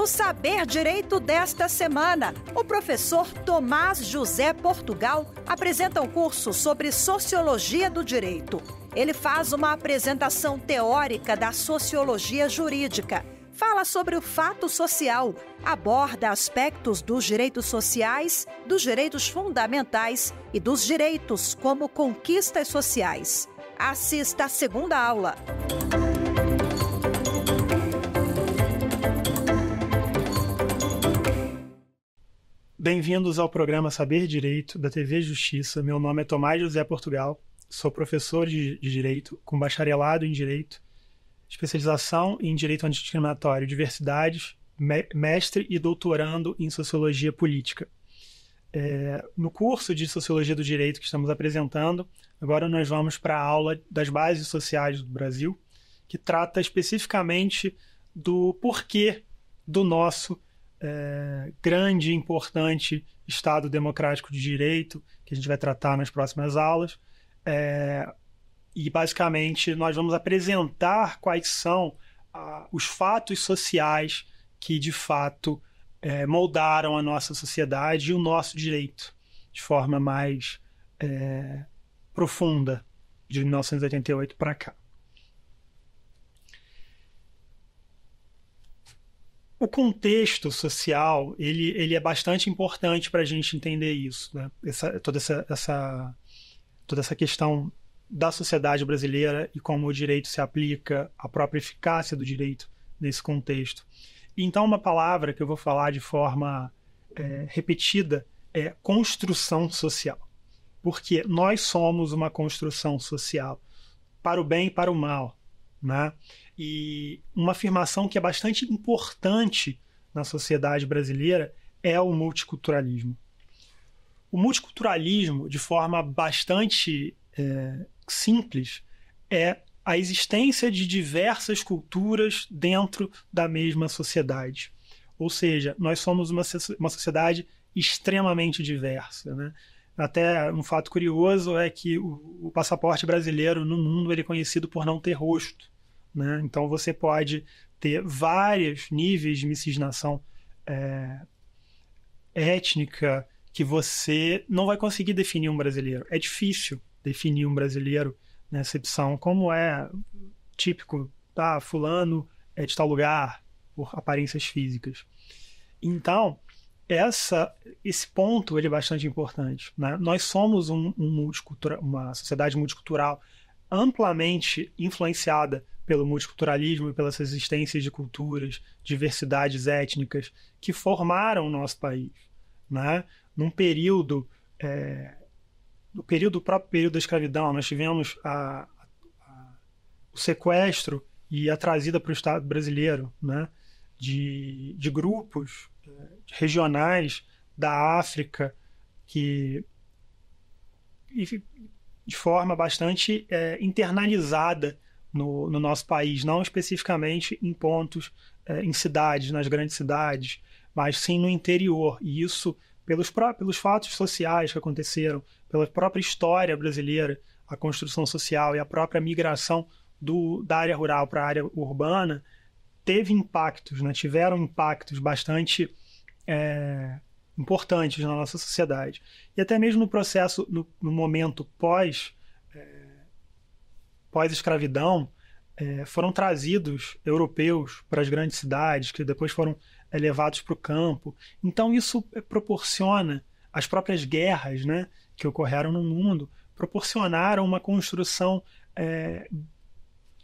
No Saber Direito desta semana, o professor Tomás José Portugal apresenta um curso sobre Sociologia do Direito. Ele faz uma apresentação teórica da sociologia jurídica. Fala sobre o fato social, aborda aspectos dos direitos sociais, dos direitos fundamentais e dos direitos como conquistas sociais. Assista a segunda aula. Bem-vindos ao programa Saber Direito da TV Justiça. Meu nome é Tomás José Portugal, sou professor de Direito com bacharelado em Direito, especialização em Direito Antidiscriminatório, Diversidades, mestre e doutorando em Sociologia Política. É, no curso de Sociologia do Direito que estamos apresentando, agora nós vamos para a aula das bases sociais do Brasil, que trata especificamente do porquê do nosso é, grande e importante Estado democrático de direito, que a gente vai tratar nas próximas aulas. É, e, basicamente, nós vamos apresentar quais são a, os fatos sociais que, de fato, é, moldaram a nossa sociedade e o nosso direito de forma mais é, profunda de 1988 para cá. o contexto social ele, ele é bastante importante para a gente entender isso, né? Essa, toda essa, essa toda essa questão da sociedade brasileira e como o direito se aplica, a própria eficácia do direito nesse contexto. Então, uma palavra que eu vou falar de forma é, repetida é construção social, porque nós somos uma construção social para o bem e para o mal, né? E uma afirmação que é bastante importante na sociedade brasileira é o multiculturalismo. O multiculturalismo, de forma bastante é, simples, é a existência de diversas culturas dentro da mesma sociedade. Ou seja, nós somos uma, uma sociedade extremamente diversa. Né? Até um fato curioso é que o, o passaporte brasileiro no mundo ele é conhecido por não ter rosto. Né? Então você pode ter vários níveis de miscigenação é, étnica que você não vai conseguir definir um brasileiro. É difícil definir um brasileiro na excepção, como é típico, tá? Fulano é de tal lugar, por aparências físicas. Então, essa, esse ponto ele é bastante importante. Né? Nós somos um, um uma sociedade multicultural amplamente influenciada pelo multiculturalismo e pelas existências de culturas, diversidades étnicas que formaram o nosso país, né? Num período, é, no período próprio período da escravidão, nós tivemos a, a, o sequestro e a trazida para o Estado brasileiro, né? De, de grupos é, regionais da África que de forma bastante é, internalizada no, no nosso país, não especificamente em pontos, eh, em cidades, nas grandes cidades, mas sim no interior. E isso, pelos, pelos fatos sociais que aconteceram, pela própria história brasileira, a construção social e a própria migração do, da área rural para a área urbana, teve impactos, né? tiveram impactos bastante é, importantes na nossa sociedade. E até mesmo no processo, no, no momento pós pós-escravidão, é, foram trazidos europeus para as grandes cidades, que depois foram é, levados para o campo. Então, isso é, proporciona as próprias guerras né, que ocorreram no mundo proporcionaram uma construção é,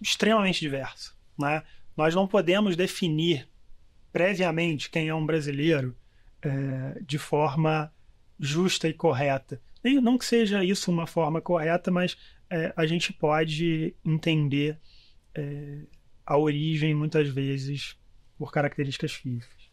extremamente diversa. Né? Nós não podemos definir previamente quem é um brasileiro é, de forma justa e correta. não que seja isso uma forma correta, mas é, a gente pode entender é, a origem, muitas vezes, por características físicas.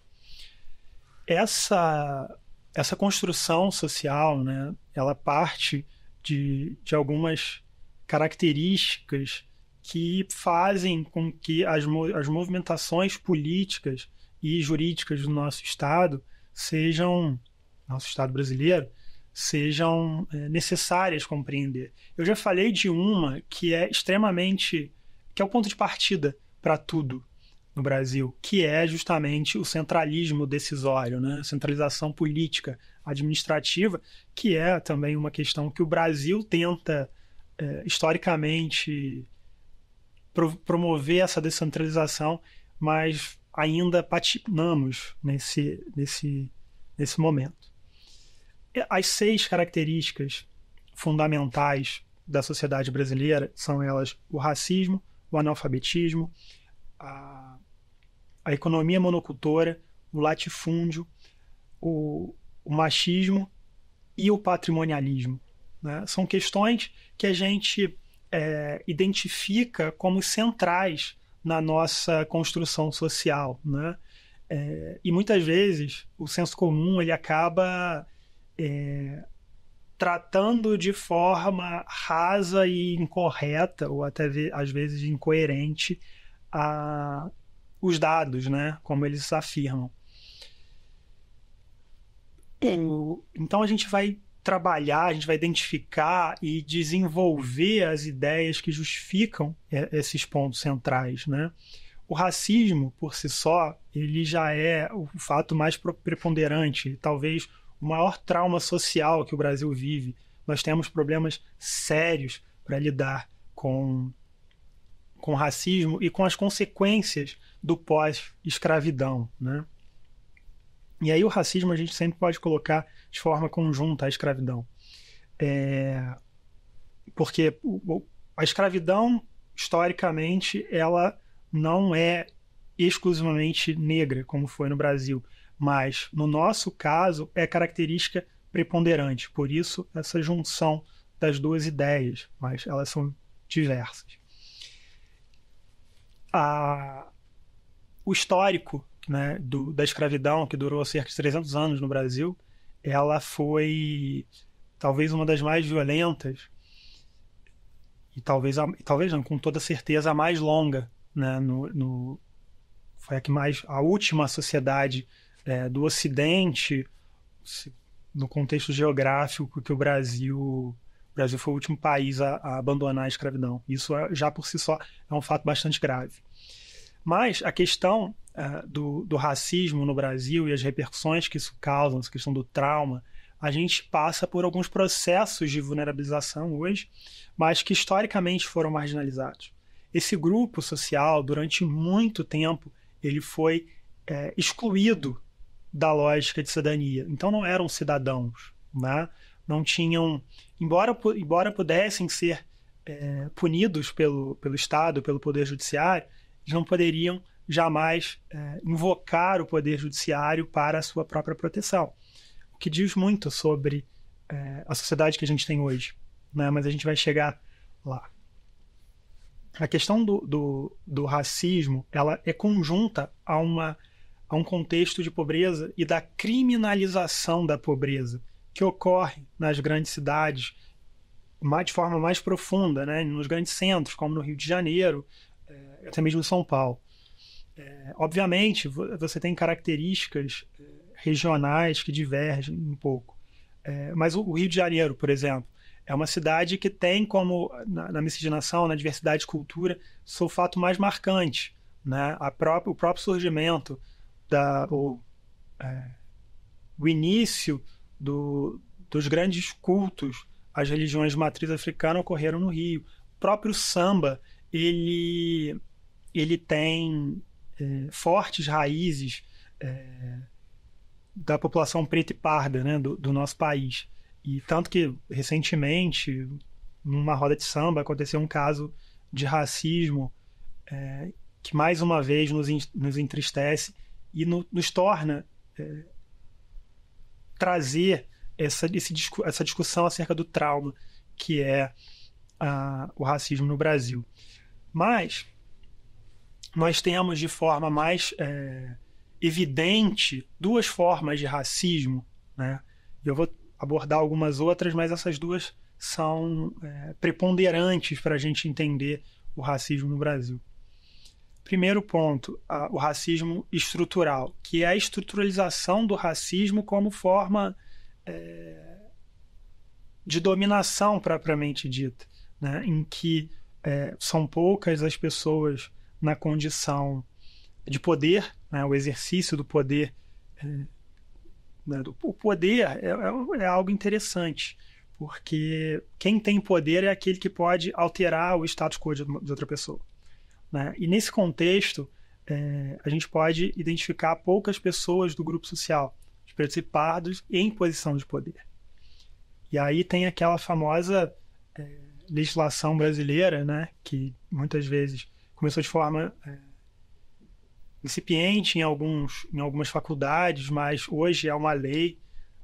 Essa, essa construção social, né, ela parte de, de algumas características que fazem com que as, as movimentações políticas e jurídicas do nosso Estado sejam, nosso Estado brasileiro, sejam é, necessárias compreender. Eu já falei de uma que é extremamente. que é o ponto de partida para tudo no Brasil, que é justamente o centralismo decisório, né? centralização política administrativa, que é também uma questão que o Brasil tenta é, historicamente pro promover essa descentralização, mas ainda patinamos nesse, nesse, nesse momento. As seis características fundamentais da sociedade brasileira são elas o racismo, o analfabetismo, a, a economia monocultora, o latifúndio, o, o machismo e o patrimonialismo. Né? São questões que a gente é, identifica como centrais na nossa construção social. Né? É, e muitas vezes o senso comum ele acaba é, tratando de forma rasa e incorreta, ou até às vezes incoerente, a, os dados, né? Como eles afirmam. então a gente vai trabalhar, a gente vai identificar e desenvolver as ideias que justificam é, esses pontos centrais, né? O racismo, por si só, ele já é o fato mais preponderante, talvez maior trauma social que o Brasil vive. Nós temos problemas sérios para lidar com, com racismo e com as consequências do pós-escravidão. Né? E aí o racismo a gente sempre pode colocar de forma conjunta a escravidão. É... Porque a escravidão, historicamente, ela não é exclusivamente negra, como foi no Brasil mas no nosso caso é característica preponderante, por isso essa junção das duas ideias, mas elas são diversas. A, o histórico né, do, da escravidão, que durou cerca de 300 anos no Brasil, ela foi talvez uma das mais violentas e talvez, a, talvez não, com toda certeza a mais longa, né, no, no, foi a que mais, a última sociedade é, do Ocidente, no contexto geográfico que o Brasil o Brasil foi o último país a, a abandonar a escravidão. Isso é, já por si só é um fato bastante grave. Mas a questão é, do, do, racismo no Brasil e as repercussões que isso causa, essa questão do trauma, a gente passa por alguns processos de vulnerabilização hoje, mas que historicamente foram marginalizados. Esse grupo social, durante muito tempo, ele foi é, excluído da lógica de cidadania. Então não eram cidadãos, né? não tinham, embora, embora pudessem ser é, punidos pelo, pelo Estado, pelo Poder Judiciário, eles não poderiam jamais é, invocar o Poder Judiciário para a sua própria proteção, o que diz muito sobre é, a sociedade que a gente tem hoje. Né? Mas a gente vai chegar lá. A questão do, do, do racismo ela é conjunta a uma a um contexto de pobreza e da criminalização da pobreza que ocorre nas grandes cidades mais, de forma mais profunda, né? nos grandes centros, como no Rio de Janeiro, eh, até mesmo em São Paulo. É, obviamente, você tem características eh, regionais que divergem um pouco. É, mas o Rio de Janeiro, por exemplo, é uma cidade que tem como, na, na miscigenação, na diversidade de cultura, seu fato mais marcante. Né? Própria, o próprio surgimento da, é, o início do, dos grandes cultos as religiões de matriz africana ocorreram no Rio. O próprio samba, ele, ele tem é, fortes raízes é, da população preta e parda né, do, do nosso país. E tanto que, recentemente, numa roda de samba, aconteceu um caso de racismo é, que mais uma vez nos, nos entristece e no, nos torna é, trazer essa, esse, essa discussão acerca do trauma que é a, o racismo no Brasil. Mas nós temos de forma mais é, evidente duas formas de racismo, né? Eu vou abordar algumas outras, mas essas duas são é, preponderantes para a gente entender o racismo no Brasil. Primeiro ponto, a, o racismo estrutural, que é a estruturalização do racismo como forma é, de dominação propriamente dita, né? em que é, são poucas as pessoas na condição de poder, né? o exercício do poder. É, né? o poder é, é, é, algo interessante, porque quem tem poder é aquele que pode alterar o status quo de, de outra pessoa. Né? E nesse contexto, é, a gente pode identificar poucas pessoas do grupo social, os e pardos, em posição de poder. E aí tem aquela famosa é, legislação brasileira, né, que muitas vezes começou de forma é, incipiente em, alguns, em algumas faculdades, mas hoje é uma lei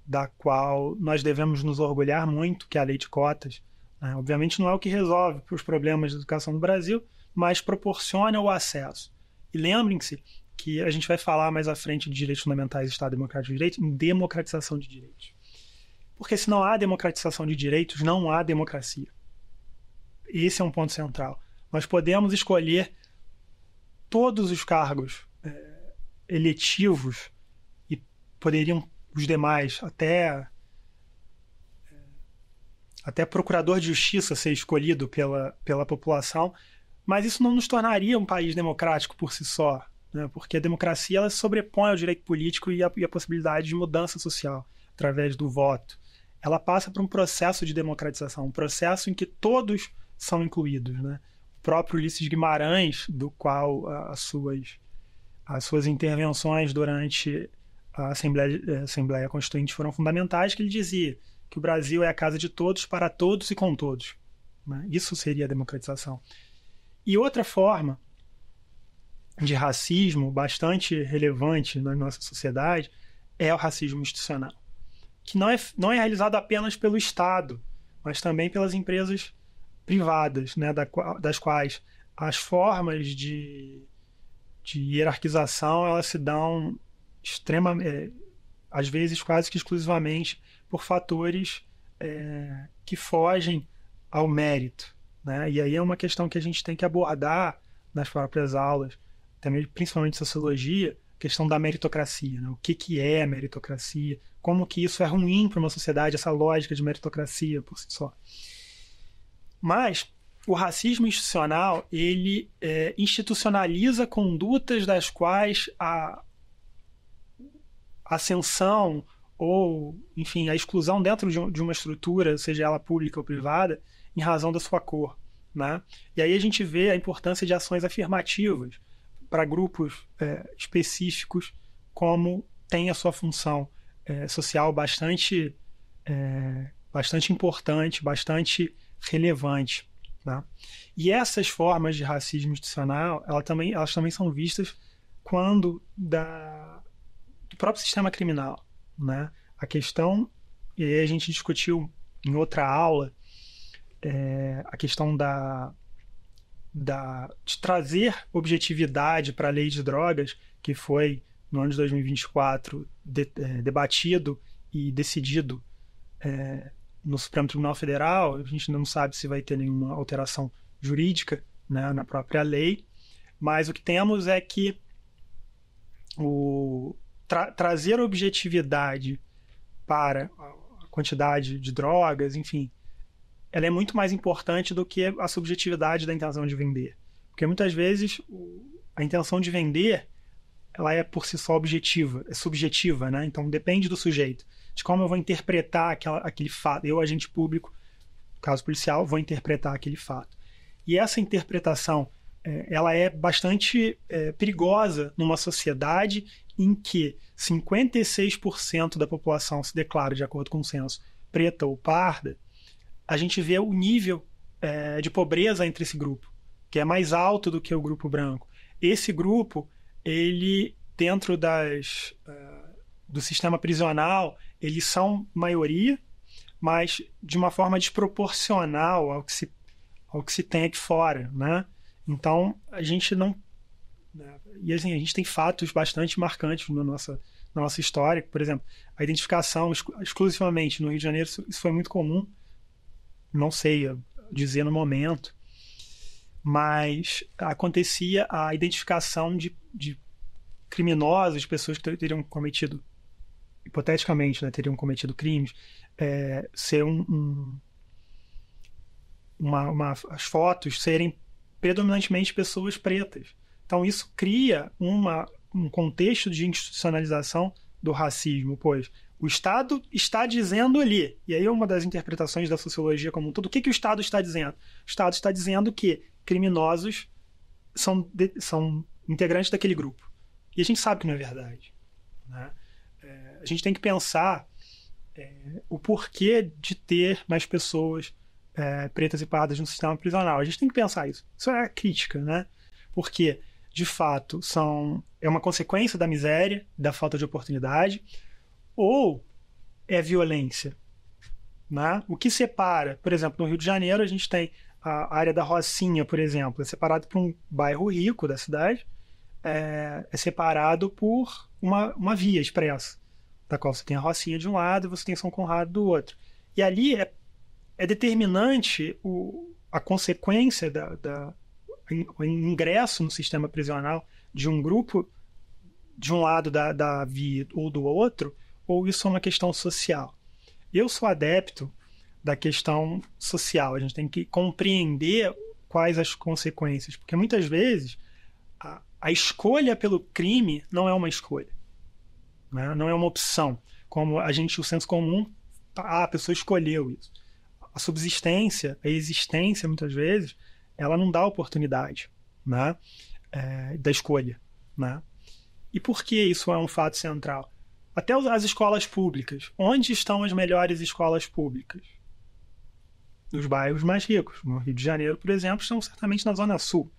da qual nós devemos nos orgulhar muito, que é a lei de cotas. Né? Obviamente não é o que resolve os problemas da educação no Brasil, mas proporciona o acesso. E lembrem-se que a gente vai falar mais à frente de direitos fundamentais, Estado democrático de direito, em democratização de direitos. Porque se não há democratização de direitos, não há democracia. Esse é um ponto central. Nós podemos escolher todos os cargos é, eletivos e poderiam os demais, até é, até procurador de justiça ser escolhido pela, pela população, mas isso não nos tornaria um país democrático por si só, né? porque a democracia ela sobrepõe ao direito político e a, e a possibilidade de mudança social através do voto. Ela passa por um processo de democratização, um processo em que todos são incluídos, né? O próprio Ulisses Guimarães, do qual ah, as suas, as suas intervenções durante a Assembleia, a eh, Assembleia Constituinte foram fundamentais, que ele dizia que o Brasil é a casa de todos, para todos e com todos. Né? Isso seria a democratização. E outra forma de racismo bastante relevante na nossa sociedade é o racismo institucional, que não é, não é realizado apenas pelo Estado, mas também pelas empresas privadas, né, da, das quais as formas de, de hierarquização elas se dão extremamente, é, às vezes quase que exclusivamente por fatores é, que fogem ao mérito né? E aí é uma questão que a gente tem que abordar nas próprias aulas, também principalmente sociologia, questão da meritocracia, né? o que, que é meritocracia, como que isso é ruim para uma sociedade, essa lógica de meritocracia por si só. Mas o racismo institucional ele é, institucionaliza condutas das quais a ascensão ou, enfim, a exclusão dentro de uma estrutura, seja ela pública ou privada, em razão da sua cor. Né? E aí a gente vê a importância de ações afirmativas para grupos é, específicos, como tem a sua função é, social bastante, é, bastante importante, bastante relevante. Né? E essas formas de racismo institucional, ela também, elas também são vistas quando da, do próprio sistema criminal. Né? A questão, e aí a gente discutiu em outra aula, é, a questão da, da, de trazer objetividade para a lei de drogas, que foi no ano de 2024 de, é, debatido e decidido é, no Supremo Tribunal Federal. A gente não sabe se vai ter nenhuma alteração jurídica né, na própria lei, mas o que temos é que o tra trazer objetividade para a quantidade de drogas, enfim, ela é muito mais importante do que a subjetividade da intenção de vender. Porque muitas vezes a intenção de vender ela é por si só objetiva, é subjetiva, né? Então depende do sujeito, de como eu vou interpretar aquela, aquele fato. Eu, agente público, caso policial, vou interpretar aquele fato. E essa interpretação é, ela é bastante é, perigosa numa sociedade em que 56% da população se declara, de acordo com o censo, preta ou parda, a gente vê o nível é, de pobreza entre esse grupo, que é mais alto do que o grupo branco. Esse grupo, ele, dentro das, é, do sistema prisional, eles são maioria, mas de uma forma desproporcional ao que se, ao que se tem aqui fora, né? Então, a gente não... Né, e assim, a gente tem fatos bastante marcantes na nossa, na nossa história. Por exemplo, a identificação exclusivamente no Rio de Janeiro, isso foi muito comum não sei dizer no momento, mas acontecia a identificação de, de criminosos, pessoas que teriam cometido, hipoteticamente, né, teriam cometido crimes, é, ser um, um uma, uma, as fotos serem predominantemente pessoas pretas. Então isso cria uma, um contexto de institucionalização do racismo, pois o Estado está dizendo ali, e aí é uma das interpretações da sociologia como um todo, o que, que o Estado está dizendo? O Estado está dizendo que criminosos são, de, são integrantes daquele grupo. E a gente sabe que não é verdade. Né? É, a gente tem que pensar é, o porquê de ter mais pessoas é, pretas e pardas no sistema prisional. A gente tem que pensar isso. Isso é a crítica, né? Porque, de fato, são, é uma consequência da miséria, da falta de oportunidade ou é violência. Né? O que separa, por exemplo, no Rio de Janeiro, a gente tem a área da Rocinha, por exemplo, é separado por um bairro rico da cidade, é, é separado por uma, uma via expressa, da qual você tem a Rocinha de um lado e você tem São Conrado do outro. E ali é, é determinante o, a consequência da, da o ingresso no sistema prisional de um grupo de um lado da, da via ou do outro ou isso é uma questão social? Eu sou adepto da questão social. A gente tem que compreender quais as consequências, porque muitas vezes a, a escolha pelo crime não é uma escolha, né? não é uma opção. Como a gente, o senso comum, tá, ah, a pessoa escolheu isso. A subsistência, a existência, muitas vezes, ela não dá oportunidade né? É, da escolha. Né? E por que isso é um fato central? até as escolas públicas. Onde estão as melhores escolas públicas? Nos bairros mais ricos. No Rio de Janeiro, por exemplo, estão certamente na Zona Sul.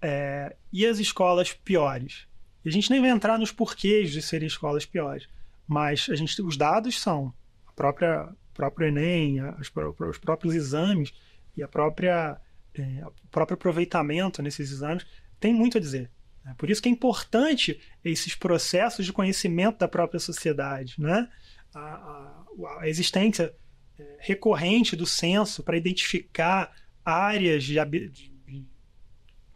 É, e as escolas piores? a gente nem vai entrar nos porquês de serem escolas piores, mas a gente, os dados são a própria próprio Enem, as, os próprios exames e a própria é, o próprio aproveitamento nesses exames tem muito a dizer. É por isso que é importante esses processos de conhecimento da própria sociedade, né? a, a, a existência é, recorrente do censo para identificar áreas de, de,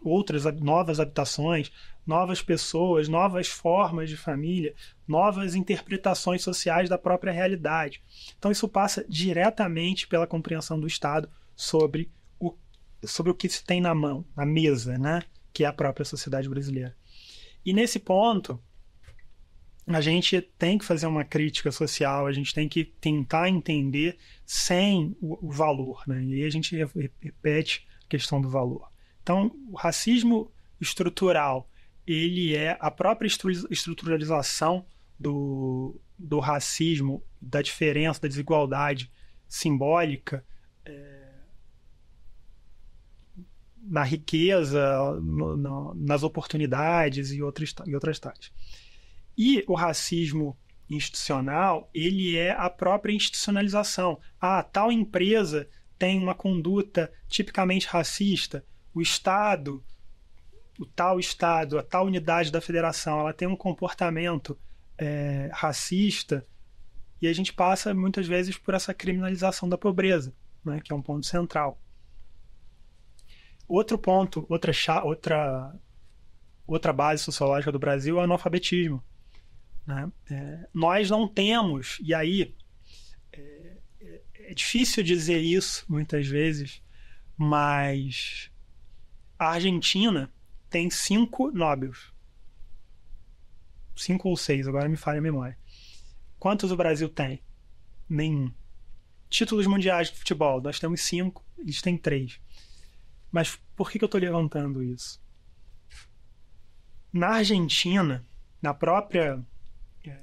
outras novas habitações, novas pessoas, novas formas de família, novas interpretações sociais da própria realidade. Então isso passa diretamente pela compreensão do Estado sobre o, sobre o que se tem na mão, na mesa, né? que é a própria sociedade brasileira. E nesse ponto, a gente tem que fazer uma crítica social, a gente tem que tentar entender sem o, valor, né? E aí a gente repete a questão do valor. Então, o racismo estrutural, ele é a própria estruturalização do, do racismo, da diferença, da desigualdade simbólica, é, na riqueza, no, no, nas oportunidades e outras, e outras tais. E o racismo institucional, ele é a própria institucionalização. Ah, tal empresa tem uma conduta tipicamente racista, o Estado, o tal Estado, a tal unidade da federação, ela tem um comportamento é, racista, e a gente passa muitas vezes por essa criminalização da pobreza, né, que é um ponto central. Outro ponto, outra, outra, outra base sociológica do Brasil é o analfabetismo. Né? É, nós não temos, e aí é, é, é difícil dizer isso muitas vezes, mas a Argentina tem cinco nobres, Cinco ou seis, agora me falha a memória. Quantos o Brasil tem? Nenhum. Títulos mundiais de futebol, nós temos cinco, eles têm três. Mas por que, que eu estou levantando isso? Na Argentina, na própria. É,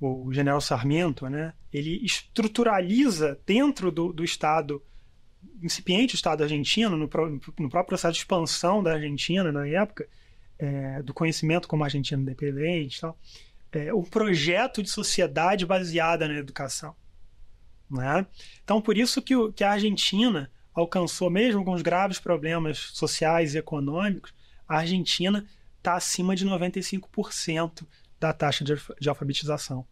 o general Sarmento, né, ele estruturaliza dentro do, do Estado, incipiente Estado argentino, no, pro, no próprio processo de expansão da Argentina na época, é, do conhecimento como Argentina independente e tal, é, um projeto de sociedade baseada na educação. Né? Então, por isso que, o, que a Argentina alcançou, mesmo com os graves problemas sociais e econômicos, a Argentina está acima de 95% da taxa de, alfabetização.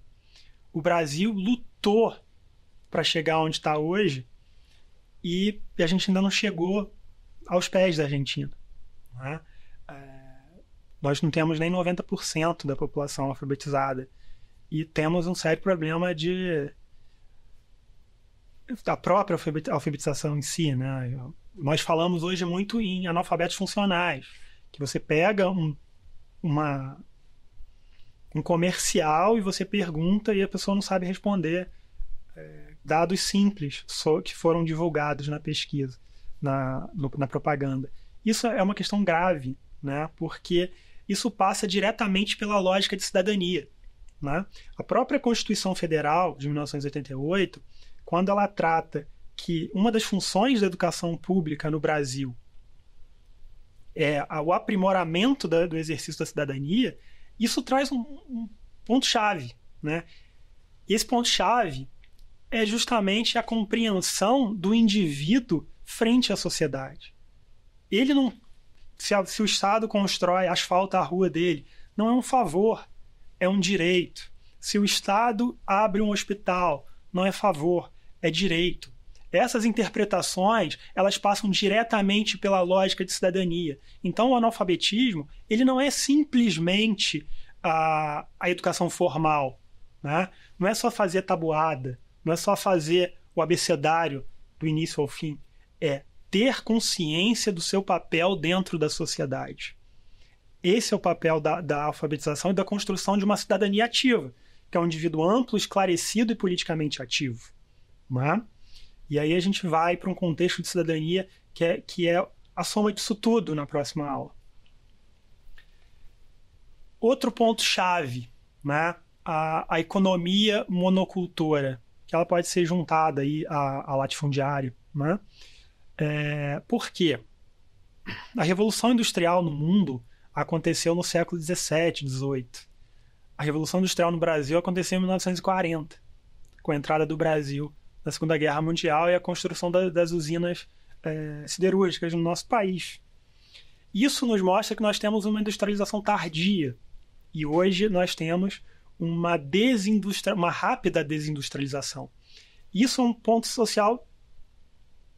O Brasil lutou para chegar onde está hoje e a gente ainda não chegou aos pés da Argentina. Né? é? nós não temos nem 90% da população alfabetizada e temos um sério problema de da própria alfabetização em si, né? Nós falamos hoje muito em analfabetos funcionais, que você pega um, uma, um comercial e você pergunta e a pessoa não sabe responder é, dados simples só que foram divulgados na pesquisa, na, no, na propaganda. Isso é uma questão grave, né? Porque isso passa diretamente pela lógica de cidadania, né? A própria Constituição Federal de 1988 quando ela trata que uma das funções da educação pública no Brasil é o aprimoramento da, do exercício da cidadania, isso traz um, um ponto-chave. Né? Esse ponto-chave é justamente a compreensão do indivíduo frente à sociedade. Ele não. Se, a, se o Estado constrói, asfalta a rua dele, não é um favor, é um direito. Se o Estado abre um hospital, não é favor, é direito. Essas interpretações, elas passam diretamente pela lógica de cidadania. Então, o analfabetismo, ele não é simplesmente a, a educação formal, né? Não é só fazer tabuada, não é só fazer o abecedário do início ao fim, é ter consciência do seu papel dentro da sociedade. Esse é o papel da, da, alfabetização e da construção de uma cidadania ativa, que é um indivíduo amplo, esclarecido e politicamente ativo. Né? E aí a gente vai para um contexto de cidadania que é, que é a soma disso tudo na próxima aula. Outro ponto-chave, né? a, a economia monocultora, que ela pode ser juntada aí a, a latifundiário. Né? É, por quê? A Revolução Industrial no mundo aconteceu no século XVII, XVIII. A Revolução Industrial no Brasil aconteceu em 1940, com a entrada do Brasil da Segunda Guerra Mundial e a construção da, das usinas é, siderúrgicas no nosso país. Isso nos mostra que nós temos uma industrialização tardia e hoje nós temos uma, desindustria, uma rápida desindustrialização. Isso é um ponto social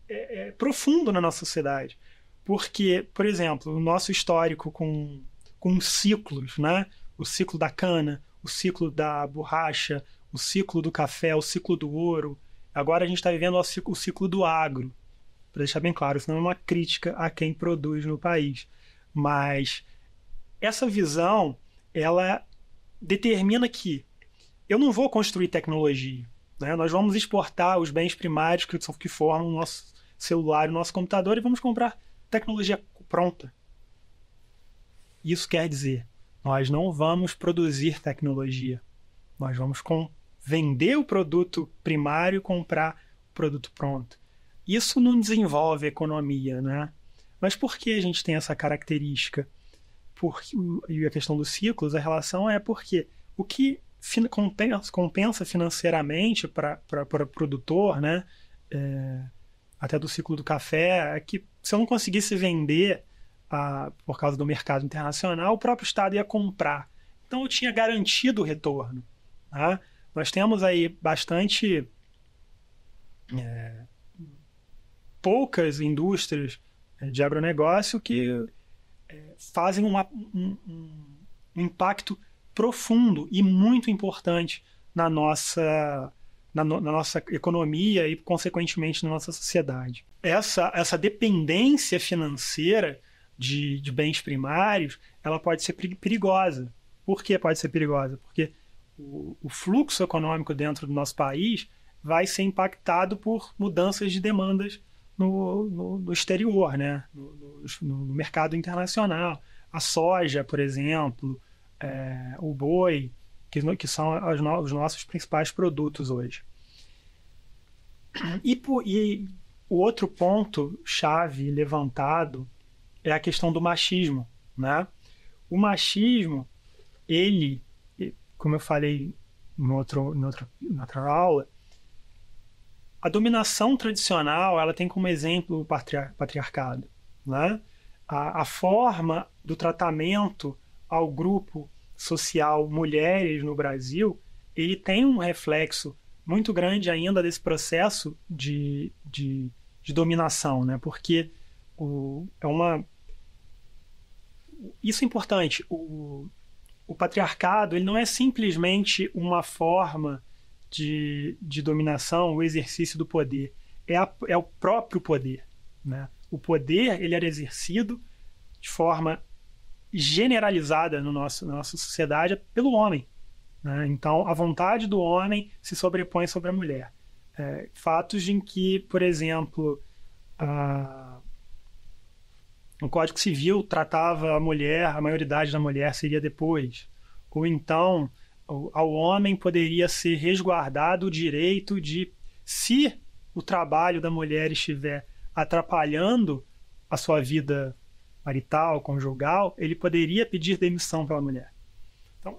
é, é, profundo na nossa sociedade. Porque, por exemplo, o nosso histórico com, com ciclos, né? o ciclo da cana, o ciclo da borracha, o ciclo do café, o ciclo do ouro, Agora a gente está vivendo o ciclo, do agro, para deixar bem claro, isso não é uma crítica a quem produz no país, mas essa visão ela determina que eu não vou construir tecnologia, né? Nós vamos exportar os bens primários que, que formam o nosso celular, o nosso computador e vamos comprar tecnologia pronta. Isso quer dizer, nós não vamos produzir tecnologia, nós vamos comprar vender o produto primário e comprar o produto pronto. Isso não desenvolve economia, né? Mas por que a gente tem essa característica? Porque, e a questão dos ciclos, a relação é porque o que compensa financeiramente para o produtor, né? É, até do ciclo do café, é que se eu não conseguisse vender a, por causa do mercado internacional, o próprio Estado ia comprar. Então eu tinha garantido o retorno. Tá? Nós temos aí bastante. É, poucas indústrias é, de agronegócio que é, fazem uma, um, um impacto profundo e muito importante na nossa na, no, na, nossa economia e, consequentemente, na nossa sociedade. Essa, essa dependência financeira de, de bens primários, ela pode ser perigosa. Por que pode ser perigosa? Porque o, fluxo econômico dentro do nosso país vai ser impactado por mudanças de demandas no, no, no exterior, né? No, no, mercado internacional. A soja, por exemplo, é, o boi, que, que são os nossos principais produtos hoje. E, e o outro ponto chave levantado é a questão do machismo, né? O machismo, ele como eu falei no outro, no outra, na outra aula, a dominação tradicional ela tem como exemplo o patriar patriarcado. Né? A, a, forma do tratamento ao grupo social mulheres no Brasil ele tem um reflexo muito grande ainda desse processo de, de, de dominação, né? porque o, é uma. Isso é importante. O, o patriarcado ele não é simplesmente uma forma de, de dominação, o exercício do poder. É, a, é o próprio poder. Né? O poder ele era exercido de forma generalizada no nosso, na nossa sociedade pelo homem. Né? Então, a vontade do homem se sobrepõe sobre a mulher. É, fatos em que, por exemplo, a no Código Civil tratava a mulher, a maioridade da mulher seria depois. Ou então, ao homem poderia ser resguardado o direito de, se o trabalho da mulher estiver atrapalhando a sua vida marital, conjugal, ele poderia pedir demissão pela mulher. Então,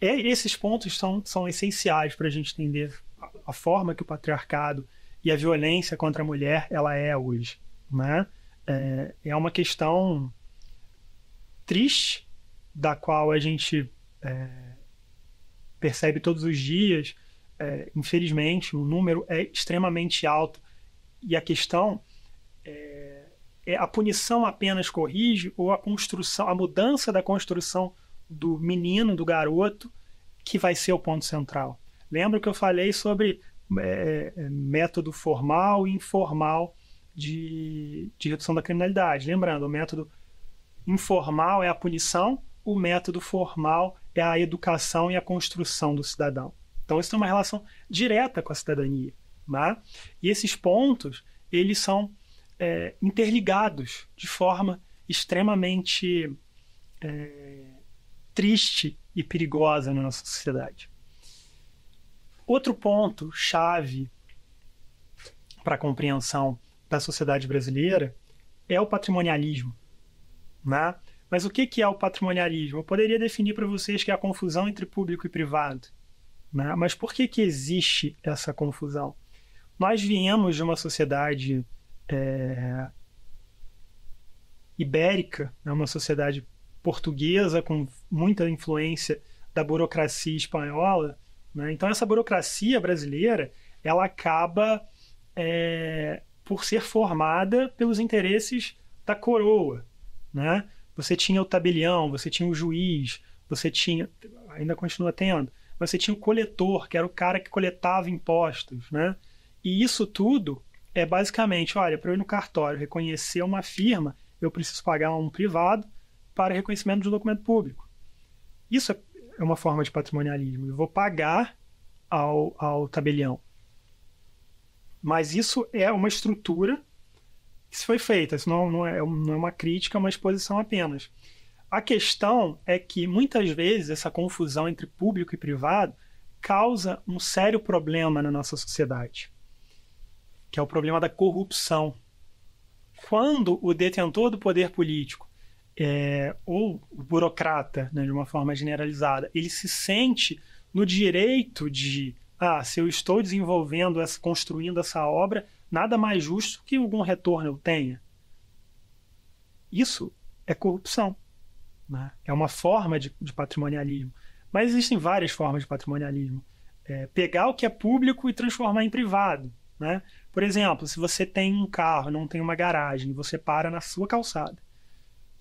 é, esses pontos são, são essenciais para a gente entender a, a forma que o patriarcado e a violência contra a mulher ela é hoje, né? É, é uma questão triste, da qual a gente é, percebe todos os dias. É, infelizmente, o número é extremamente alto e a questão é, é, a punição apenas corrige ou a construção, a mudança da construção do menino, do garoto, que vai ser o ponto central. Lembra que eu falei sobre é, é, método formal e informal de, de redução da criminalidade. Lembrando, o método informal é a punição, o método formal é a educação e a construção do cidadão. Então, isso tem uma relação direta com a cidadania. Né? E esses pontos, eles são é, interligados de forma extremamente é, triste e perigosa na nossa sociedade. Outro ponto chave para a compreensão da sociedade brasileira é o patrimonialismo. Né? Mas o que, que é o patrimonialismo? Eu poderia definir para vocês que é a confusão entre público e privado. Né? Mas por que, que existe essa confusão? Nós viemos de uma sociedade é, ibérica, né? uma sociedade portuguesa com muita influência da burocracia espanhola. Né? Então, essa burocracia brasileira ela acaba é, por ser formada pelos interesses da coroa, né? Você tinha o tabelião, você tinha o juiz, você tinha, ainda continua tendo, você tinha o coletor, que era o cara que coletava impostos, né? E isso tudo é basicamente, olha, para eu ir no cartório reconhecer uma firma, eu preciso pagar um privado para reconhecimento de um documento público. Isso é, é uma forma de patrimonialismo. Eu vou pagar ao, ao tabelião. Mas isso é uma estrutura que foi feita, isso não, não, é, não é uma crítica, é uma exposição apenas. A questão é que muitas vezes essa confusão entre público e privado causa um sério problema na nossa sociedade, que é o problema da corrupção. Quando o detentor do poder político é, ou o burocrata, né, de uma forma generalizada, ele se sente no direito de ah, se eu estou desenvolvendo, essa, construindo essa obra, nada mais justo que algum retorno eu tenha. Isso é corrupção. Né? É uma forma de, de, patrimonialismo. Mas existem várias formas de patrimonialismo. É pegar o que é público e transformar em privado. Né? Por exemplo, se você tem um carro, não tem uma garagem, você para na sua calçada.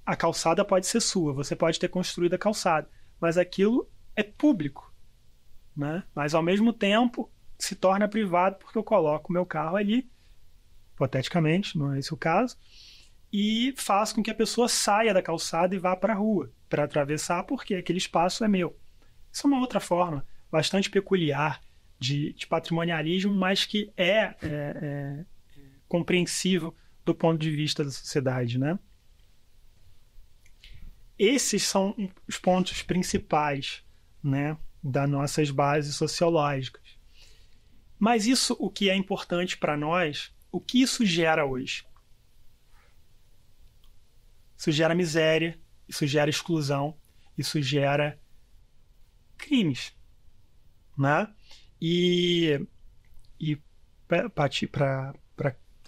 A calçada pode ser sua, você pode ter construído a calçada, mas aquilo é público né? Mas ao mesmo tempo se torna privado porque eu coloco o meu carro ali, hipoteticamente, não é esse o caso, e faço com que a pessoa saia da calçada e vá para a rua para atravessar porque aquele espaço é meu. Isso é uma outra forma bastante peculiar de, de patrimonialismo, mas que é, é, é compreensível do ponto de vista da sociedade, né? Esses são os pontos principais, né? das nossas bases sociológicas. Mas isso, o que é importante para nós, o que isso gera hoje? Isso gera miséria, isso gera exclusão, isso gera crimes, né? E, e para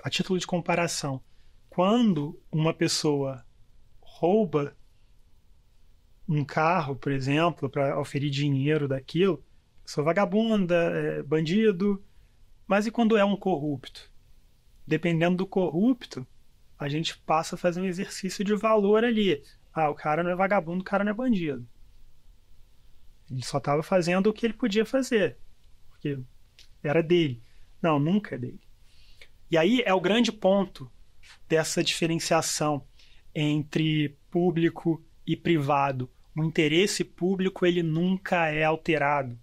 a título de comparação, quando uma pessoa rouba um carro, por exemplo, para oferir dinheiro daquilo, sou vagabunda, é bandido. Mas e quando é um corrupto? Dependendo do corrupto, a gente passa a fazer um exercício de valor ali. Ah, o cara não é vagabundo, o cara não é bandido. Ele só estava fazendo o que ele podia fazer, porque era dele. Não, nunca é dele. E aí é o grande ponto dessa diferenciação entre público e privado o interesse público ele nunca é alterado.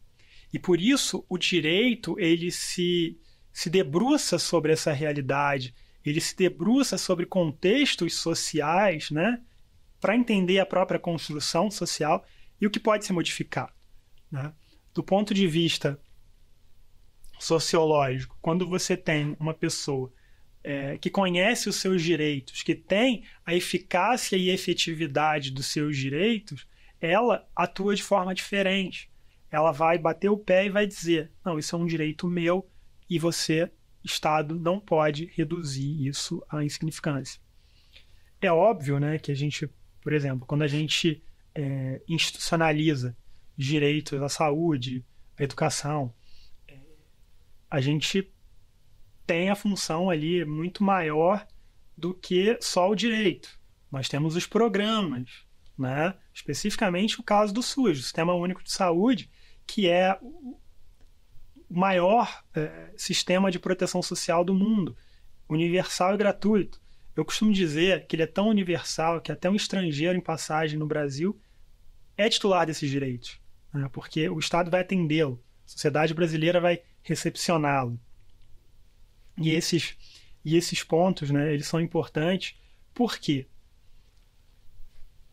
E por isso o direito ele se, se debruça sobre essa realidade, ele se debruça sobre contextos sociais, né, para entender a própria construção social e o que pode ser modificado. Né? Do ponto de vista sociológico, quando você tem uma pessoa é, que conhece os seus direitos, que tem a eficácia e efetividade dos seus direitos, ela atua de forma diferente. Ela vai bater o pé e vai dizer: não, isso é um direito meu e você, Estado, não pode reduzir isso à insignificância. É óbvio né, que a gente, por exemplo, quando a gente é, institucionaliza direitos à saúde, à educação, é, a gente tem a função ali muito maior do que só o direito. Nós temos os programas, né? especificamente o caso do SUS, o Sistema Único de Saúde, que é o maior é, sistema de proteção social do mundo, universal e gratuito. Eu costumo dizer que ele é tão universal que até um estrangeiro em passagem no Brasil é titular desses direitos, né? porque o Estado vai atendê-lo, a sociedade brasileira vai recepcioná-lo. E esses, e esses pontos, né, eles são importantes, por quê?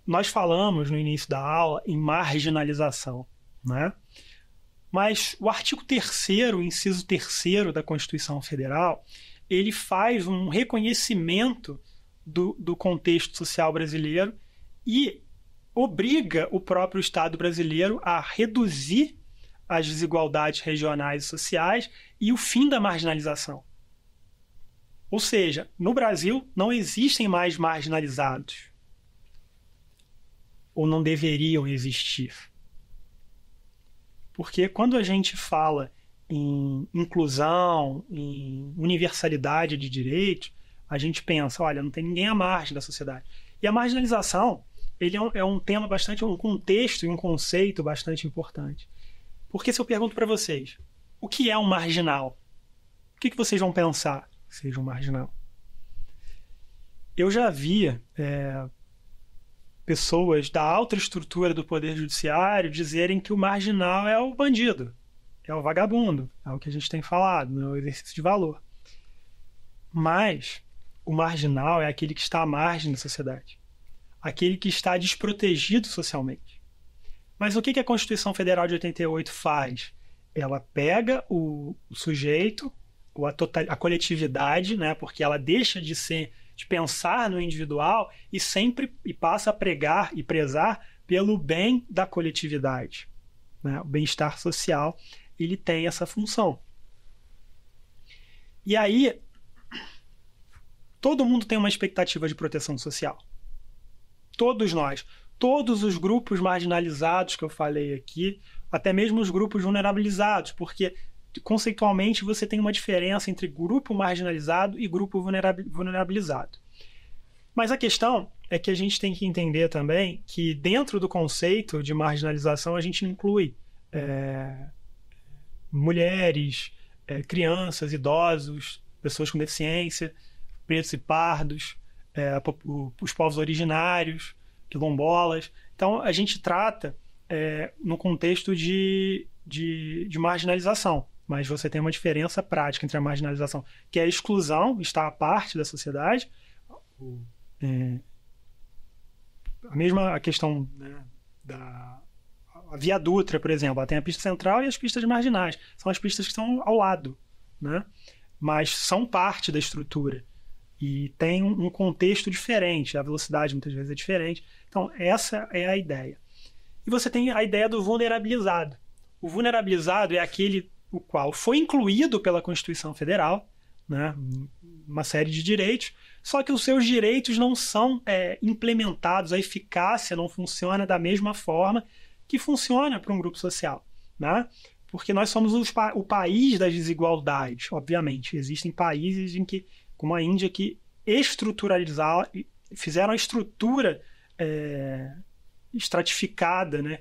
Nós falamos no início da aula em marginalização, né? Mas o artigo 3 inciso 3 da Constituição Federal, ele faz um reconhecimento do, do contexto social brasileiro e obriga o próprio Estado brasileiro a reduzir as desigualdades regionais e sociais e o fim da marginalização. Ou seja, no Brasil não existem mais marginalizados ou não deveriam existir. Porque quando a gente fala em inclusão, em universalidade de direitos, a gente pensa, olha, não tem ninguém à margem da sociedade. E a marginalização ele é um, é um tema bastante, um contexto e um conceito bastante importante. Porque se eu pergunto para vocês, o que é um marginal? O que, que vocês vão pensar que seja um marginal? Eu já vi é, pessoas da alta estrutura do Poder Judiciário dizerem que o marginal é o bandido, é o vagabundo, é o que a gente tem falado, né, é o exercício de valor. Mas o marginal é aquele que está à margem da sociedade, aquele que está desprotegido socialmente. Mas o que a Constituição Federal de 88 faz? Ela pega o sujeito, a, total, a coletividade, né? porque ela deixa de ser de pensar no individual e sempre e passa a pregar e prezar pelo bem da coletividade. Né? O bem-estar social ele tem essa função. E aí, todo mundo tem uma expectativa de proteção social. Todos nós. Todos os grupos marginalizados que eu falei aqui, até mesmo os grupos vulnerabilizados, porque conceitualmente você tem uma diferença entre grupo marginalizado e grupo vulnerabilizado. Mas a questão é que a gente tem que entender também que dentro do conceito de marginalização a gente inclui é, mulheres, é, crianças, idosos, pessoas com deficiência, pretos e pardos, é, os povos originários, quilombolas. Então a gente trata é, no contexto de, de, de marginalização mas você tem uma diferença prática entre a marginalização, que é a exclusão, está à parte da sociedade, é, a mesma questão né, da a Via Dutra, por exemplo, ela tem a pista central e as pistas marginais, são as pistas que estão ao lado, né? mas são parte da estrutura e tem um contexto diferente, a velocidade muitas vezes é diferente, então essa é a ideia. E você tem a ideia do vulnerabilizado. O vulnerabilizado é aquele o qual foi incluído pela Constituição Federal, né, uma série de direitos, só que os seus direitos não são é, implementados, a eficácia não funciona da mesma forma que funciona para um grupo social. Né? Porque nós somos pa o país das desigualdades, obviamente. Existem países em que, como a Índia, que estruturalizaram, fizeram a estrutura é, estratificada, né?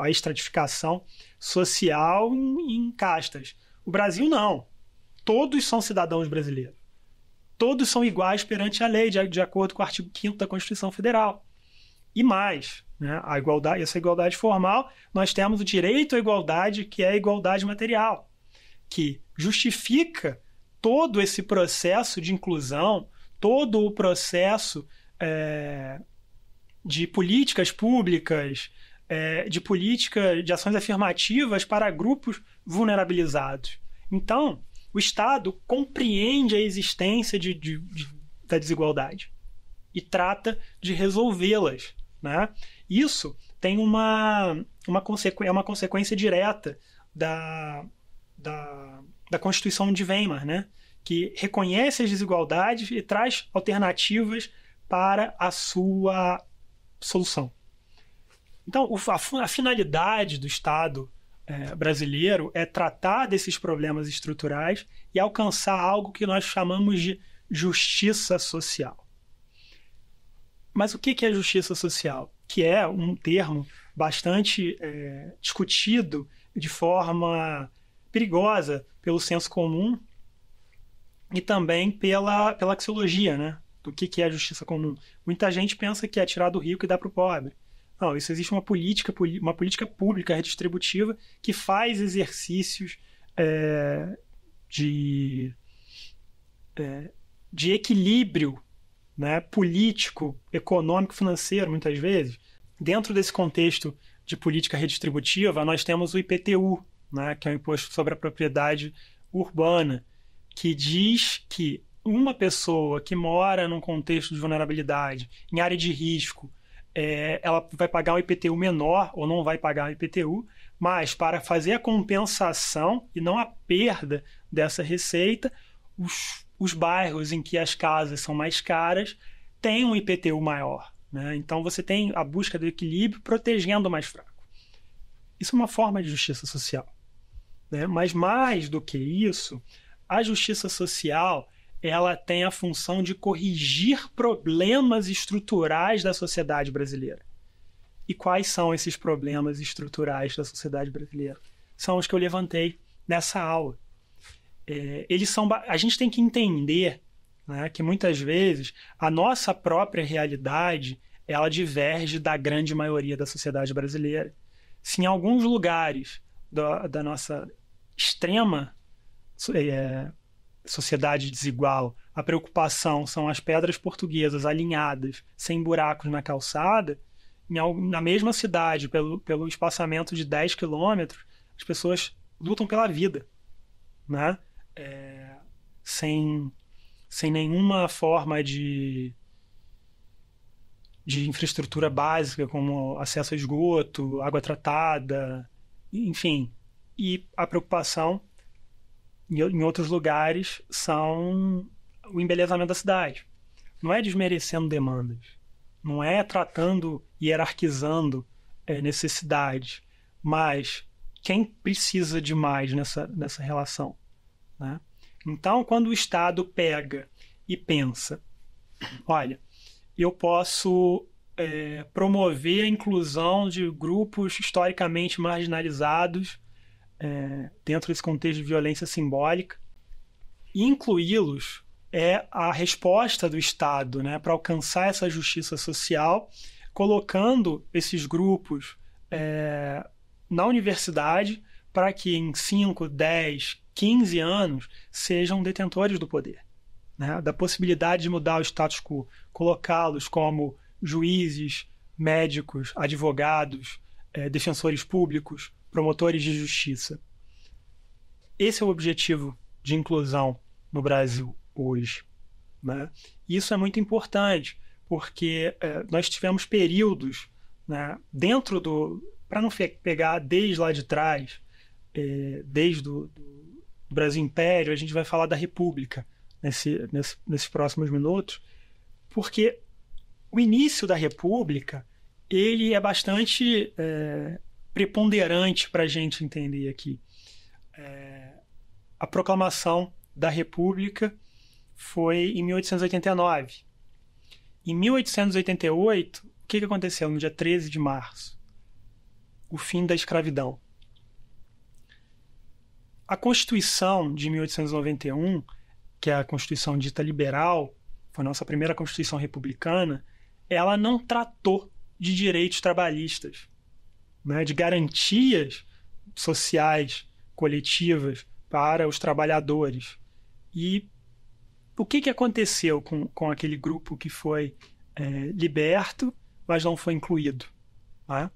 a estratificação social em, em castas. O Brasil não. Todos são cidadãos brasileiros. Todos são iguais perante a lei, de, de acordo com o artigo 5 da Constituição Federal. E mais, né, a igualdade, essa igualdade formal, nós temos o direito à igualdade, que é a igualdade material, que justifica todo esse processo de inclusão, todo o processo é, de políticas públicas, é, de política, de ações afirmativas para grupos vulnerabilizados. Então, o Estado compreende a existência de, de, de, da desigualdade e trata de resolvê-las. Né? Isso tem uma, uma, é uma consequência direta da, da, da Constituição de Weimar, né? que reconhece as desigualdades e traz alternativas para a sua solução. Então, a, finalidade do Estado é, brasileiro é tratar desses problemas estruturais e alcançar algo que nós chamamos de justiça social. Mas o que é justiça social? Que é um termo bastante é, discutido de forma perigosa pelo senso comum e também pela, pela axiologia, né? Do que, que é a justiça comum. Muita gente pensa que é tirar do rico e dar para o pobre. Não, isso existe uma política, uma política pública redistributiva que faz exercícios é, de, é, de equilíbrio né, político, econômico, financeiro, muitas vezes. Dentro desse contexto de política redistributiva, nós temos o IPTU, né, que é o Imposto sobre a Propriedade Urbana, que diz que uma pessoa que mora num contexto de vulnerabilidade, em área de risco, é, ela vai pagar um IPTU menor ou não vai pagar um IPTU, mas para fazer a compensação e não a perda dessa receita, os, os bairros em que as casas são mais caras têm um IPTU maior. Né? Então você tem a busca do equilíbrio protegendo o mais fraco. Isso é uma forma de justiça social. Né? Mas mais do que isso, a justiça social ela tem a função de corrigir problemas estruturais da sociedade brasileira. E quais são esses problemas estruturais da sociedade brasileira? São os que eu levantei nessa aula. É, eles são, a gente tem que entender né, que muitas vezes a nossa própria realidade ela diverge da grande maioria da sociedade brasileira. Se em alguns lugares da, da nossa extrema é, sociedade desigual, a preocupação são as pedras portuguesas alinhadas, sem buracos na calçada, em, na mesma cidade, pelo, pelo espaçamento de 10 quilômetros, as pessoas lutam pela vida, né? É, sem, sem nenhuma forma de, de infraestrutura básica, como acesso a esgoto, água tratada, enfim. E a preocupação em, outros lugares são o embelezamento da cidade. Não é desmerecendo demandas, não é tratando, hierarquizando é, necessidades, mas quem precisa de mais nessa, nessa relação. Né? Então, quando o Estado pega e pensa, olha, eu posso é, promover a inclusão de grupos historicamente marginalizados é, dentro desse contexto de violência simbólica, incluí-los é a resposta do Estado né, para alcançar essa justiça social, colocando esses grupos é, na universidade para que em 5, 10, 15 anos sejam detentores do poder, né, da possibilidade de mudar o status quo, colocá-los como juízes, médicos, advogados, é, defensores públicos, promotores de justiça. Esse é o objetivo de inclusão no Brasil hoje. Né? Isso é muito importante, porque é, nós tivemos períodos né, dentro do. Para não pegar desde lá de trás, é, desde o Brasil Império, a gente vai falar da República nesse, nesse, nesses próximos minutos, porque o início da República ele é bastante é, preponderante para a gente entender aqui. É, a proclamação da República foi em 1889. Em 1888, o que, que aconteceu no dia 13 de março? O fim da escravidão. A Constituição de 1891, que é a Constituição dita liberal, foi nossa primeira Constituição republicana, ela não tratou de direitos trabalhistas né, de garantias sociais, coletivas para os trabalhadores. E o que, que aconteceu com, com aquele grupo que foi é, liberto, mas não foi incluído? Né?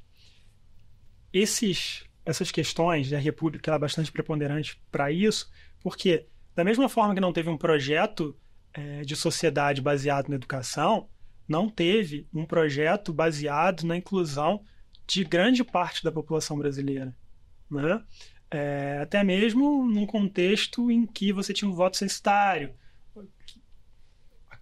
Esses, essas questões, né, a República ela é bastante preponderante para isso, porque, da mesma forma que não teve um projeto é, de sociedade baseado na educação, não teve um projeto baseado na inclusão de grande parte da população brasileira. Né? É, até mesmo num contexto em que você tinha um voto censitário.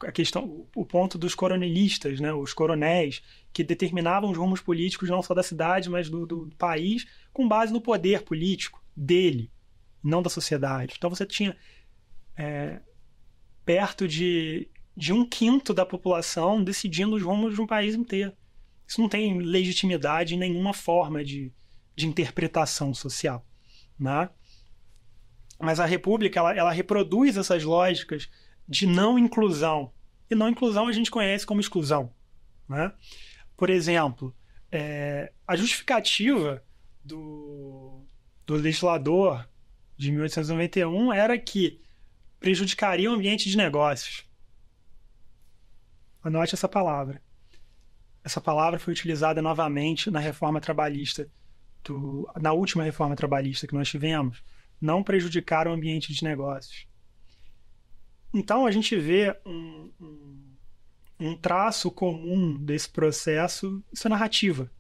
A questão, o ponto dos coronelistas, né, os coronéis, que determinavam os rumos políticos não só da cidade, mas do, do país, com base no poder político dele, não da sociedade. Então você tinha é, perto de, de um quinto da população decidindo os rumos de um país inteiro. Isso não tem legitimidade em nenhuma forma de, de interpretação social. Né? Mas a República ela, ela reproduz essas lógicas de não inclusão. E não inclusão a gente conhece como exclusão. Né? Por exemplo, é, a justificativa do, do legislador de 1891 era que prejudicaria o ambiente de negócios. Anote essa palavra essa palavra foi utilizada novamente na reforma trabalhista, do, na última reforma trabalhista que nós tivemos, não prejudicar o ambiente de negócios. Então a gente vê um, um, traço comum desse processo, isso é narrativa.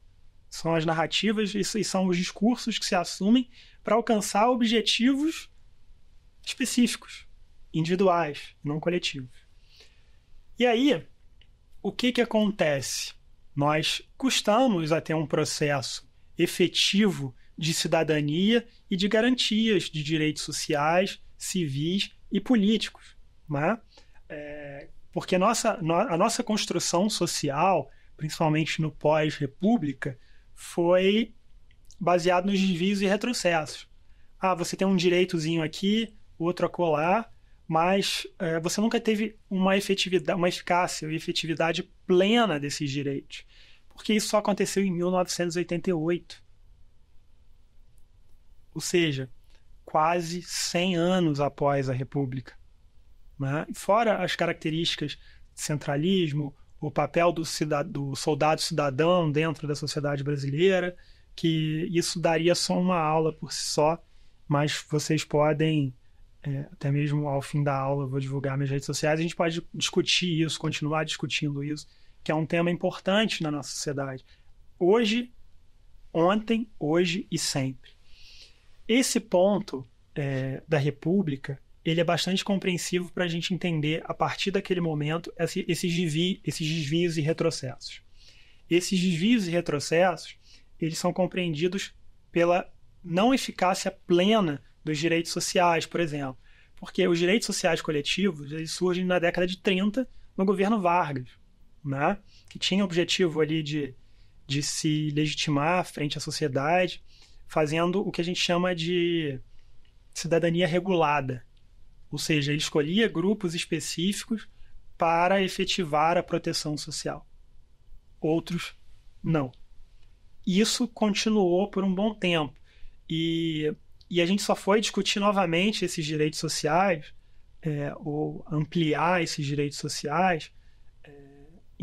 São as narrativas e são os discursos que se assumem para alcançar objetivos específicos, individuais, não coletivos. E aí, o que, que acontece? Nós custamos a ter um processo efetivo de cidadania e de garantias de direitos sociais, civis e políticos. Né? É, porque nossa, a nossa construção social, principalmente no pós-república, foi baseada nos desvios e retrocessos. Ah, você tem um direitozinho aqui, outro acolá, mas é, você nunca teve uma efetividade, uma eficácia e efetividade plena desses direitos porque isso só aconteceu em 1988. Ou seja, quase 100 anos após a República. Né? Fora as características de centralismo, o papel do, do soldado cidadão dentro da sociedade brasileira, que isso daria só uma aula por si só, mas vocês podem, é, até mesmo ao fim da aula, vou divulgar minhas redes sociais, a gente pode discutir isso, continuar discutindo isso que é um tema importante na nossa sociedade. Hoje, ontem, hoje e sempre. Esse ponto é, da República ele é bastante compreensivo para a gente entender, a partir daquele momento, esses, desvi esses desvios e retrocessos. Esses desvios e retrocessos eles são compreendidos pela não eficácia plena dos direitos sociais, por exemplo. Porque os direitos sociais coletivos eles surgem na década de 30 no governo Vargas né? que tinha o objetivo ali de, de se legitimar frente à sociedade, fazendo o que a gente chama de cidadania regulada. Ou seja, ele escolhia grupos específicos para efetivar a proteção social. Outros não. Isso continuou por um bom tempo. E, e a gente só foi discutir novamente esses direitos sociais, é, ou ampliar esses direitos sociais,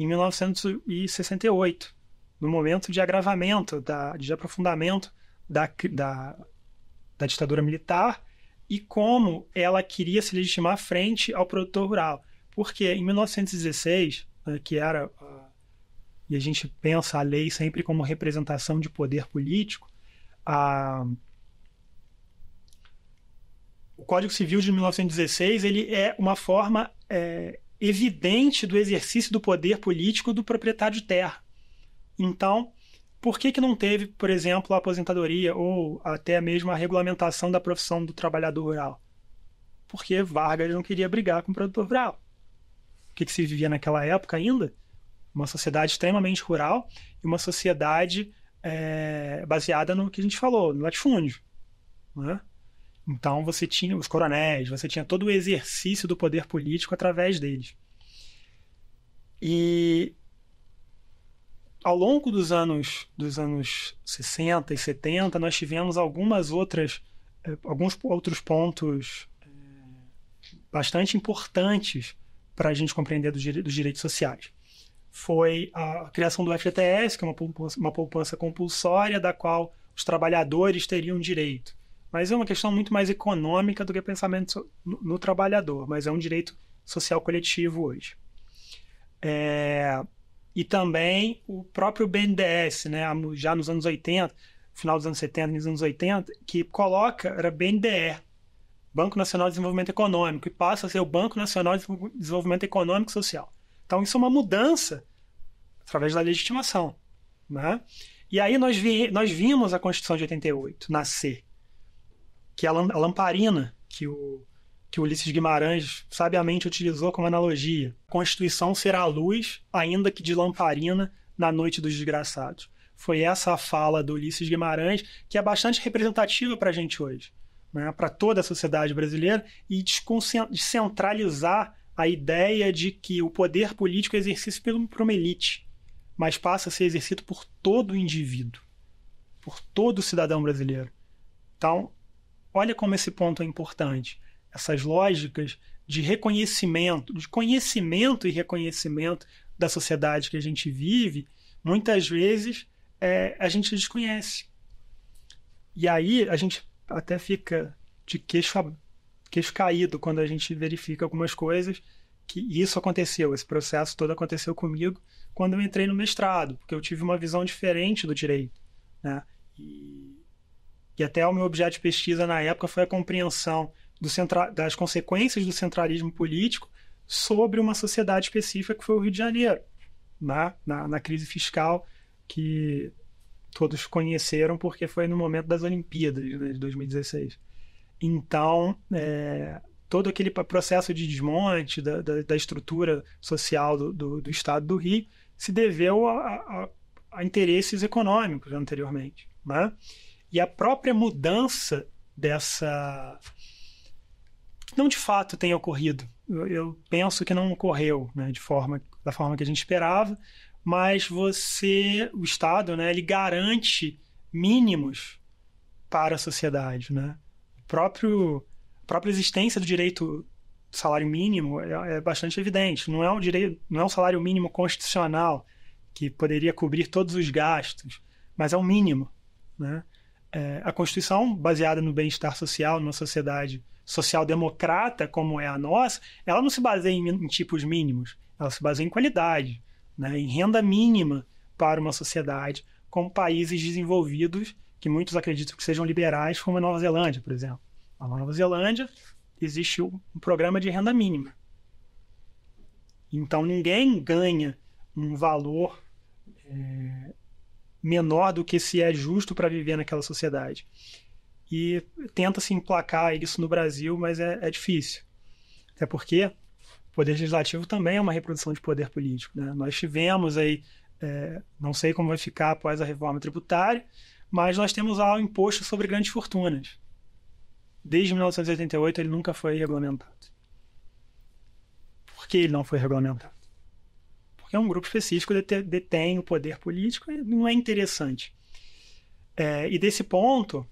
em 1968, no momento de agravamento, da, de aprofundamento da, da, da ditadura militar e como ela queria se legitimar frente ao produtor rural. Porque em 1916, né, que era. E a gente pensa a lei sempre como representação de poder político, a, o Código Civil de 1916 ele é uma forma é, evidente do exercício do poder político do proprietário de terra. Então, por que, que não teve, por exemplo, a aposentadoria ou até mesmo a regulamentação da profissão do trabalhador rural? Porque Vargas não queria brigar com o produtor rural. O que, que se vivia naquela época ainda? Uma sociedade extremamente rural e uma sociedade é, baseada no que a gente falou, no latifúndio. Né? Então você tinha os coronéis, você tinha todo o exercício do poder político através deles. E ao longo dos anos dos anos 60 e 70, nós tivemos algumas outras eh, alguns outros pontos eh, bastante importantes para a gente compreender dos, dos direitos sociais. Foi a criação do FGTS, que é uma poupança, uma poupança compulsória da qual os trabalhadores teriam direito. Mas é uma questão muito mais econômica do que pensamento no, no trabalhador, mas é um direito social coletivo hoje. É, e também o próprio BNDES, né, já nos anos 80, final dos anos 70, nos anos 80, que coloca, era BNDE, Banco Nacional de Desenvolvimento Econômico, e passa a ser o Banco Nacional de Desenvolvimento Econômico e Social. Então isso é uma mudança através da legitimação. Né? E aí nós, vi, nós vimos a Constituição de 88 nascer, que é a, a lamparina que o, que o Ulisses Guimarães sabiamente utilizou como analogia. A Constituição será a luz, ainda que de lamparina, na noite dos desgraçados. Foi essa a fala do Ulisses Guimarães, que é bastante representativa para a gente hoje, né? para toda a sociedade brasileira, e descentralizar a ideia de que o poder político é exercido por uma elite, mas passa a ser exercido por todo o indivíduo, por todo o cidadão brasileiro. Então, Olha como esse ponto é importante. Essas lógicas de reconhecimento, de conhecimento e reconhecimento da sociedade que a gente vive, muitas vezes é, a gente desconhece. E aí a gente até fica de queixo, queixo caído quando a gente verifica algumas coisas que isso aconteceu, esse processo todo aconteceu comigo quando eu entrei no mestrado, porque eu tive uma visão diferente do direito. Né? E e até o meu objeto de pesquisa na época foi a compreensão centra... das consequências do centralismo político sobre uma sociedade específica que foi o Rio de Janeiro, na, né? na, na crise fiscal que todos conheceram porque foi no momento das Olimpíadas né, de 2016. Então, é, todo aquele processo de desmonte da, da, da estrutura social do, do, do, Estado do Rio se deveu a, a, a interesses econômicos anteriormente. Né? E a própria mudança dessa. Não de fato tem ocorrido. Eu, penso que não ocorreu né, de forma, da forma que a gente esperava, mas você, o Estado, né, ele garante mínimos para a sociedade. Né? O próprio, a própria existência do direito do salário mínimo é, é, bastante evidente. Não é, um direito, não é um salário mínimo constitucional que poderia cobrir todos os gastos, mas é um mínimo. Né? é, a Constituição, baseada no bem-estar social, numa sociedade social-democrata como é a nossa, ela não se baseia em, em tipos mínimos, ela se baseia em qualidade, né, em renda mínima para uma sociedade, como países desenvolvidos, que muitos acreditam que sejam liberais, como a Nova Zelândia, por exemplo. Na Nova Zelândia existe um programa de renda mínima. Então ninguém ganha um valor é, menor do que se é justo para viver naquela sociedade. E tenta-se emplacar isso no Brasil, mas é, é difícil. Até porque o poder legislativo também é uma reprodução de poder político. Né? Nós tivemos aí, é, não sei como vai ficar após a reforma tributária, mas nós temos lá o imposto sobre grandes fortunas. Desde 1988 ele nunca foi regulamentado. Por que ele não foi regulamentado? porque um grupo específico detém o poder político e não é interessante. É, e desse ponto,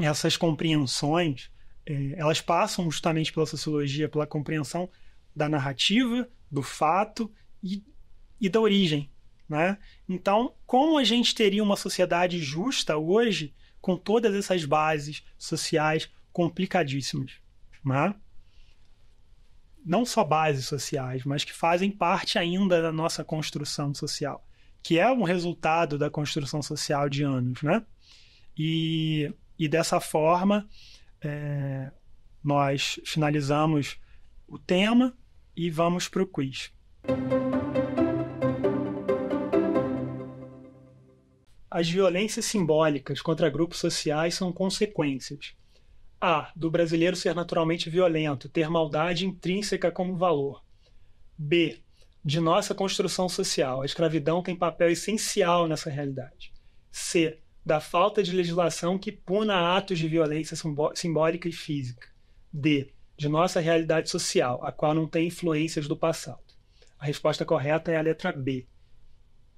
essas compreensões é, elas passam justamente pela sociologia, pela compreensão da narrativa, do fato e, e da origem. Né? Então, como a gente teria uma sociedade justa hoje com todas essas bases sociais complicadíssimas? Né? não só bases sociais, mas que fazem parte ainda da nossa construção social, que é um resultado da construção social de anos, né? E, e dessa forma, é, nós finalizamos o tema e vamos para o quiz. As violências simbólicas contra grupos sociais são consequências, a. Do brasileiro ser naturalmente violento, ter maldade intrínseca como valor. B. De nossa construção social. A escravidão tem papel essencial nessa realidade. C. Da falta de legislação que puna atos de violência simbólica e física. D. De nossa realidade social, a qual não tem influências do passado. A resposta correta é a letra B.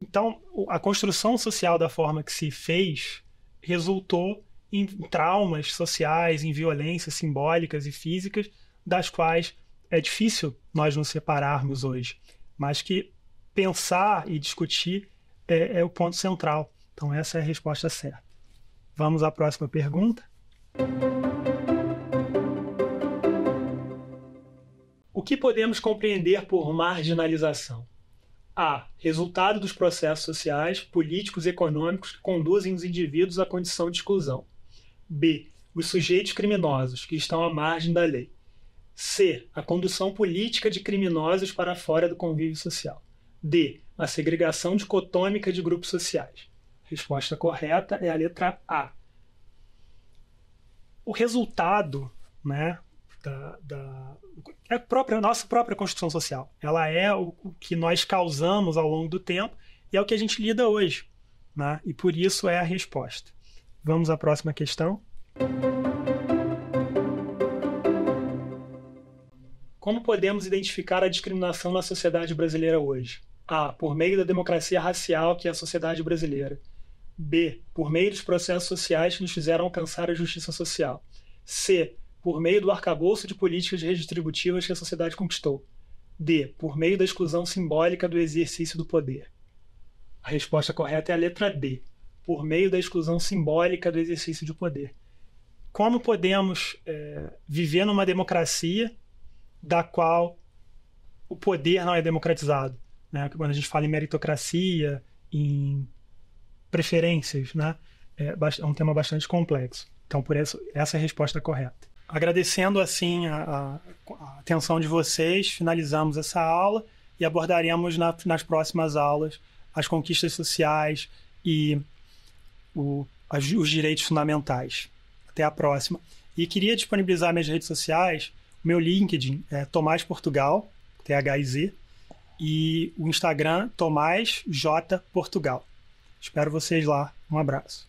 Então, a construção social da forma que se fez resultou em traumas sociais, em violências simbólicas e físicas, das quais é difícil nós nos separarmos hoje, mas que pensar e discutir é, é o ponto central. Então, essa é a resposta certa. Vamos à próxima pergunta. O que podemos compreender por marginalização? A. Resultado dos processos sociais, políticos e econômicos que conduzem os indivíduos à condição de exclusão. B. Os sujeitos criminosos que estão à margem da lei. C. A condução política de criminosos para fora do convívio social. D. A segregação dicotômica de grupos sociais. Resposta correta é a letra A. O resultado né, da, da é a, própria, nossa própria construção social. Ela é o, o, que nós causamos ao longo do tempo e é o que a gente lida hoje. Né? E por isso é a resposta. Vamos à próxima questão. Como podemos identificar a discriminação na sociedade brasileira hoje? A. Por meio da democracia racial que é a sociedade brasileira. B. Por meio dos processos sociais que nos fizeram alcançar a justiça social. C. Por meio do arcabouço de políticas redistributivas que a sociedade conquistou. D. Por meio da exclusão simbólica do exercício do poder. A resposta correta é a letra D por meio da exclusão simbólica do exercício de poder. Como podemos é, viver numa democracia da qual o poder não é democratizado? Né? Quando a gente fala em meritocracia, em preferências, né? é, é um tema bastante complexo. Então, por isso, essa é a resposta correta. Agradecendo, assim, a, a atenção de vocês, finalizamos essa aula e abordaremos na, nas próximas aulas as conquistas sociais e o, os direitos fundamentais. Até a próxima. E queria disponibilizar minhas redes sociais, o meu LinkedIn é Tomás Portugal, T-H-I-Z, e o Instagram Tomás J Portugal. Espero vocês lá. Um abraço.